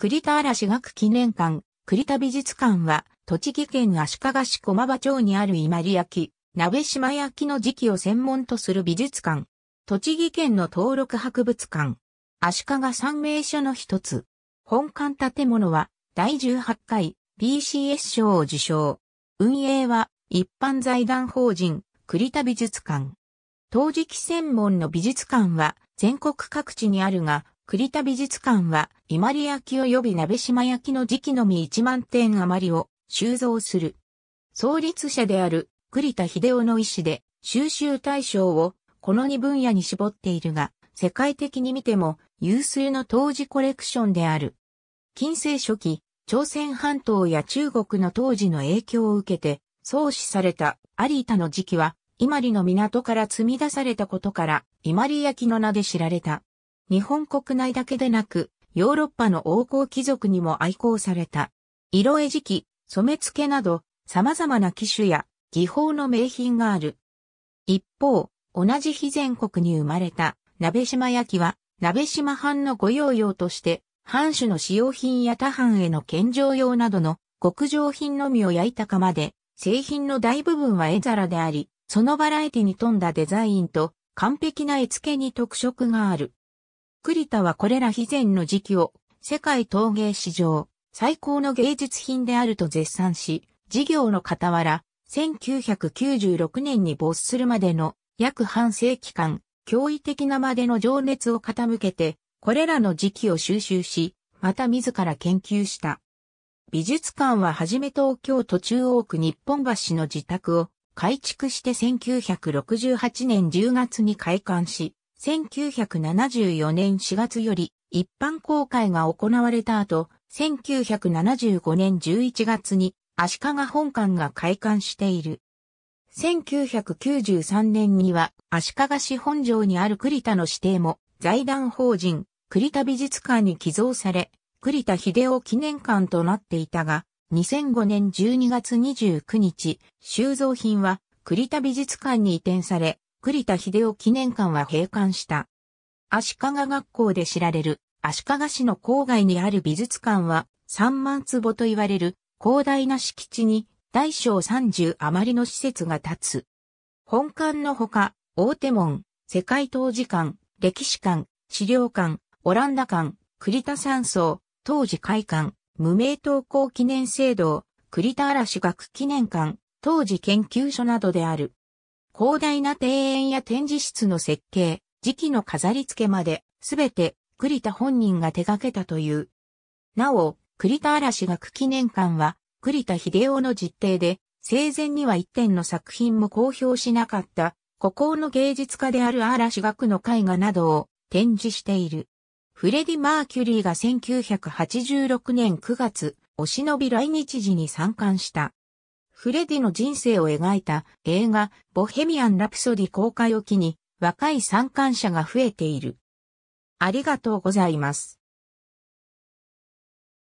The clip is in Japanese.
栗田嵐学記念館、栗田美術館は、栃木県足利市駒場町にある伊万里焼、鍋島焼の時期を専門とする美術館。栃木県の登録博物館。足利三名所の一つ。本館建物は、第18回 BCS 賞を受賞。運営は、一般財団法人、栗田美術館。陶磁器専門の美術館は、全国各地にあるが、栗田美術館は、伊万里焼及び鍋島焼の時期のみ1万点余りを収蔵する。創立者である栗田秀夫の意思で収集対象をこの2分野に絞っているが、世界的に見ても有数の当時コレクションである。近世初期、朝鮮半島や中国の当時の影響を受けて、創始された有田の時期は、伊万里の港から積み出されたことから、伊万里焼の名で知られた。日本国内だけでなく、ヨーロッパの王侯貴族にも愛好された。色絵磁器、染付など、様々な機種や技法の名品がある。一方、同じ非全国に生まれた鍋島焼は、鍋島藩の御用用として、藩主の使用品や他藩への献上用などの極上品のみを焼いた釜で、製品の大部分は絵皿であり、そのバラエティに富んだデザインと完璧な絵付けに特色がある。栗田はこれら非前の時期を世界陶芸史上最高の芸術品であると絶賛し、事業の傍ら、1996年に没するまでの約半世紀間、驚異的なまでの情熱を傾けて、これらの時期を収集し、また自ら研究した。美術館ははじめ東京都中央区日本橋の自宅を改築して1968年10月に開館し、1974年4月より一般公開が行われた後、1975年11月に足利本館が開館している。1993年には足利市本城にある栗田の指定も財団法人栗田美術館に寄贈され、栗田秀夫記念館となっていたが、2005年12月29日、収蔵品は栗田美術館に移転され、栗田秀夫記念館は閉館した。足利学校で知られる足利市の郊外にある美術館は3万坪と言われる広大な敷地に大小30余りの施設が建つ。本館のほか、大手門、世界当時館、歴史館、資料館、オランダ館、栗田山荘、当時会館、無名登校記念制度、栗田嵐学記念館、当時研究所などである。広大な庭園や展示室の設計、時期の飾り付けまで、すべて栗田本人が手掛けたという。なお、栗田嵐学記念館は、栗田秀夫の実定で、生前には一点の作品も公表しなかった、孤高の芸術家である嵐学の絵画などを展示している。フレディ・マーキュリーが1986年9月、お忍び来日時に参観した。フレディの人生を描いた映画ボヘミアン・ラプソディ公開を機に若い参観者が増えている。ありがとうございます。